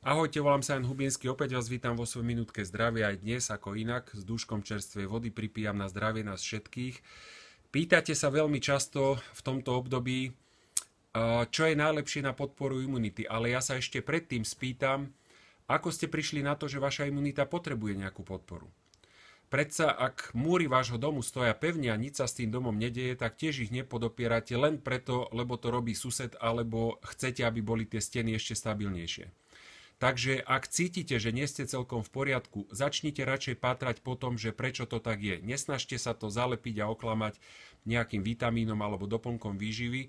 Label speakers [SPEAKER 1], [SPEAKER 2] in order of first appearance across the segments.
[SPEAKER 1] Ahojte, volám sa Jan Hubinský opäť vás vítam vo svojej minútke zdravia aj dnes, ako inak, s duškom čerstvej vody pripijam na zdravie nás všetkých. Pýtate sa veľmi často v tomto období, čo je najlepšie na podporu imunity, ale ja sa ešte predtým spýtam, ako ste prišli na to, že vaša imunita potrebuje nejakú podporu. Predsa ak múry vášho domu stoja pevne a nič sa s tým domom nedeje, tak tiež ich nepodopierate len preto, lebo to robí sused alebo chcete, aby boli tie steny ešte stabilnejšie. Takže ak cítite, že nie ste celkom v poriadku, začnite radšej pátrať po tom, že prečo to tak je. Nesnažte sa to zalepiť a oklamať nejakým vitamínom alebo doplnkom výživy. E,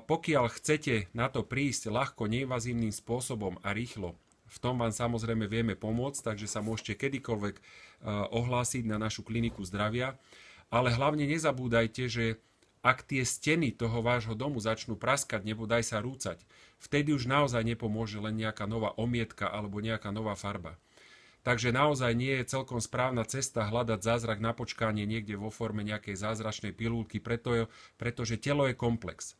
[SPEAKER 1] pokiaľ chcete na to prísť ľahko, neinvazívnym spôsobom a rýchlo, v tom vám samozrejme vieme pomôcť, takže sa môžete kedykoľvek e, ohlásiť na našu kliniku zdravia. Ale hlavne nezabúdajte, že ak tie steny toho vášho domu začnú praskať, nebodaj sa rúcať, vtedy už naozaj nepomôže len nejaká nová omietka alebo nejaká nová farba. Takže naozaj nie je celkom správna cesta hľadať zázrak na počkanie niekde vo forme nejakej zázračnej pilulky, preto je, pretože telo je komplex.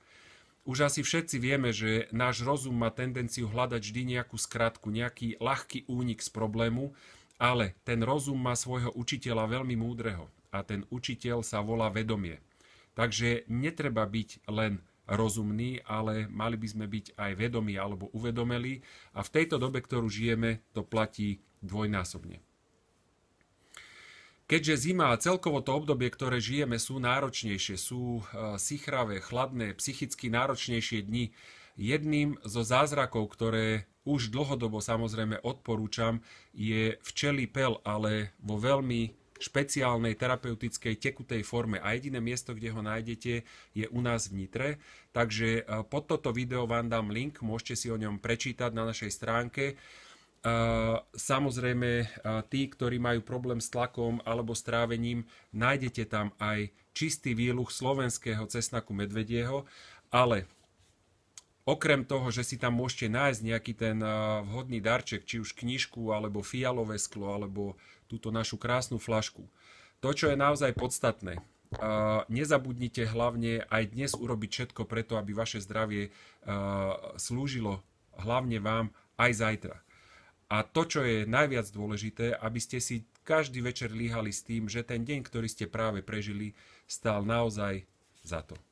[SPEAKER 1] Už asi všetci vieme, že náš rozum má tendenciu hľadať vždy nejakú skratku, nejaký ľahký únik z problému, ale ten rozum má svojho učiteľa veľmi múdreho a ten učiteľ sa volá vedomie. Takže netreba byť len rozumný, ale mali by sme byť aj vedomí alebo uvedomeli a v tejto dobe, ktorú žijeme, to platí dvojnásobne. Keďže zima a celkovo to obdobie, ktoré žijeme, sú náročnejšie, sú e, sichravé, chladné, psychicky náročnejšie dni, jedným zo zázrakov, ktoré už dlhodobo samozrejme odporúčam, je včelý pel, ale vo veľmi špeciálnej terapeutickej tekutej forme a jediné miesto, kde ho nájdete, je u nás v Nitre. Takže e, pod toto video vám dám link, môžete si o ňom prečítať na našej stránke. E, samozrejme, e, tí, ktorí majú problém s tlakom alebo s trávením, nájdete tam aj čistý výluch slovenského cesnaku medvedieho, ale Okrem toho, že si tam môžete nájsť nejaký ten eh, vhodný darček, či už knižku, alebo fialové sklo, alebo túto našu krásnu flašku. To, čo je naozaj podstatné, eh, nezabudnite hlavne aj dnes urobiť všetko preto, aby vaše zdravie eh, slúžilo hlavne vám aj zajtra. A to, čo je najviac dôležité, aby ste si každý večer líhali s tým, že ten deň, ktorý ste práve prežili, stál naozaj za to.